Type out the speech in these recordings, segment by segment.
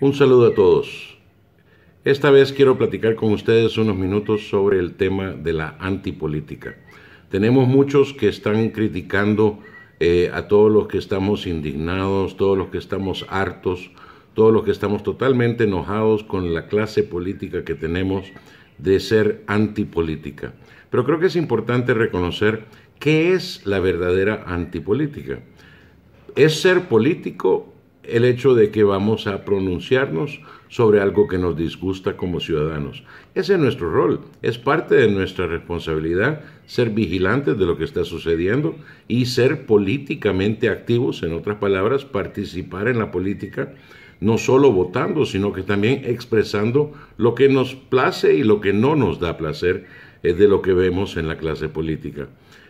Un saludo a todos. Esta vez quiero platicar con ustedes unos minutos sobre el tema de la antipolítica. Tenemos muchos que están criticando eh, a todos los que estamos indignados, todos los que estamos hartos, todos los que estamos totalmente enojados con la clase política que tenemos de ser antipolítica. Pero creo que es importante reconocer qué es la verdadera antipolítica. ¿Es ser político el hecho de que vamos a pronunciarnos sobre algo que nos disgusta como ciudadanos. Ese es nuestro rol, es parte de nuestra responsabilidad ser vigilantes de lo que está sucediendo y ser políticamente activos, en otras palabras, participar en la política, no solo votando, sino que también expresando lo que nos place y lo que no nos da placer es de lo que vemos en la clase política.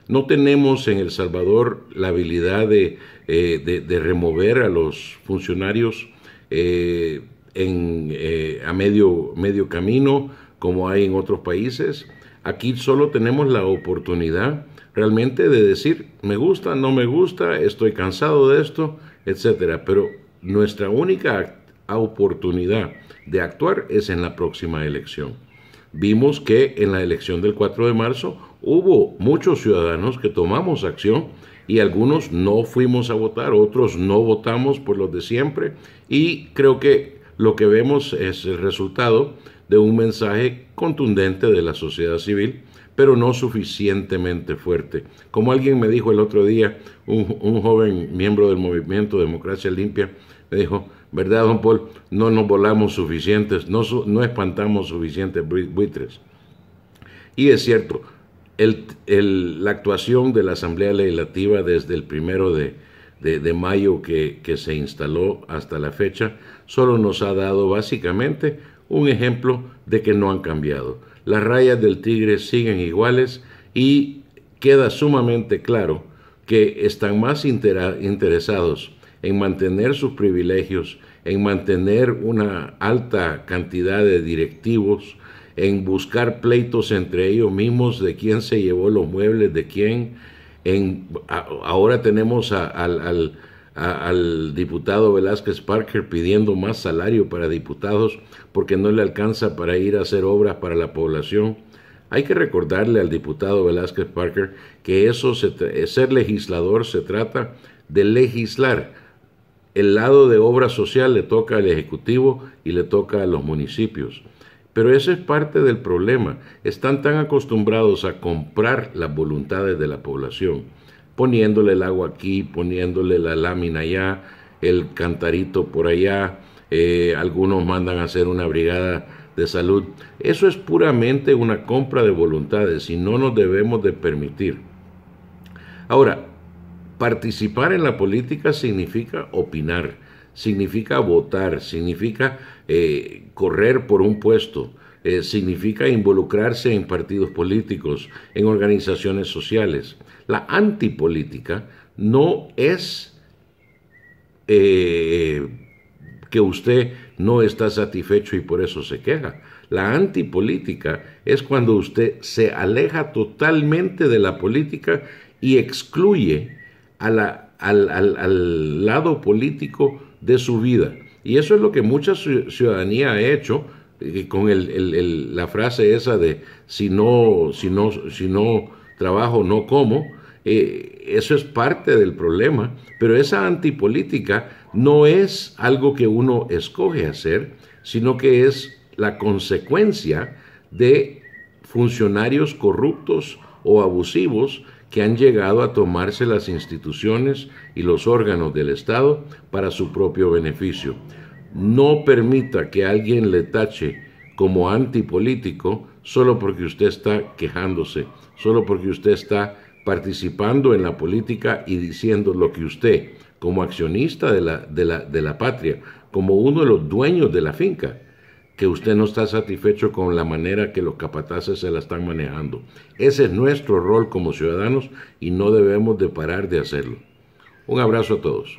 No tenemos en El Salvador la habilidad de, eh, remover a los funcionarios eh, eh, a medio, medio camino como hay en otros países. Aquí solo tenemos la oportunidad realmente de decir, me gusta, no me gusta, estoy cansado de esto, etcétera. Pero nuestra única oportunidad de actuar es en la próxima elección vimos que en la elección del 4 de marzo hubo muchos ciudadanos que tomamos acción y algunos no fuimos a votar, otros no votamos por los de siempre y creo que lo que vemos es el resultado de un mensaje contundente de la sociedad civil, pero no suficientemente fuerte. Como alguien me dijo el otro día, un, un joven miembro del movimiento Democracia Limpia, me dijo, ¿verdad, don Paul? No nos volamos suficientes, no, no espantamos suficientes buitres. Y es cierto, la actuación de la Asamblea Legislativa desde el primero de, mayo que, se instaló hasta la fecha, solo nos ha dado básicamente un ejemplo de que no han cambiado. Las rayas del tigre siguen iguales y queda sumamente claro que están más interesados en mantener sus privilegios, en mantener una alta cantidad de directivos, en buscar pleitos entre ellos mismos de quién se llevó los muebles, de quién. ahora tenemos al, diputado Velázquez Parker pidiendo más salario para diputados porque no le alcanza para ir a hacer obras para la población. Hay que recordarle al diputado Velázquez Parker que eso ser legislador se trata de legislar, el lado de obra social le toca al Ejecutivo y le toca a los municipios. Pero eso es parte del problema. Están tan acostumbrados a comprar las voluntades de la población, poniéndole el agua aquí, poniéndole la lámina allá, el cantarito por allá. Eh, algunos mandan a hacer una brigada de salud. Eso es puramente una compra de voluntades y no nos debemos de permitir. Ahora, Participar en la política significa opinar, significa votar, significa eh, correr por un puesto, eh, significa involucrarse en partidos políticos, en organizaciones sociales. La antipolítica no es eh, que usted no está satisfecho y por eso se queja. La antipolítica es cuando usted se aleja totalmente de la política y excluye al, lado político de su vida. Y eso es lo que mucha ciudadanía ha hecho eh, con el, la frase esa de si no, si no, trabajo, no como. Eh, eso es parte del problema, pero esa antipolítica no es algo que uno escoge hacer, sino que es la consecuencia de funcionarios corruptos o abusivos que han llegado a tomarse las instituciones y los órganos del Estado para su propio beneficio. No permita que alguien le tache como antipolítico solo porque usted está quejándose, solo porque usted está participando en la política y diciendo lo que usted, como accionista de la, de la, de la patria, como uno de los dueños de la finca, que usted no está satisfecho con la manera que los capataces se la están manejando. Ese es nuestro rol como ciudadanos y no debemos de parar de hacerlo. Un abrazo a todos.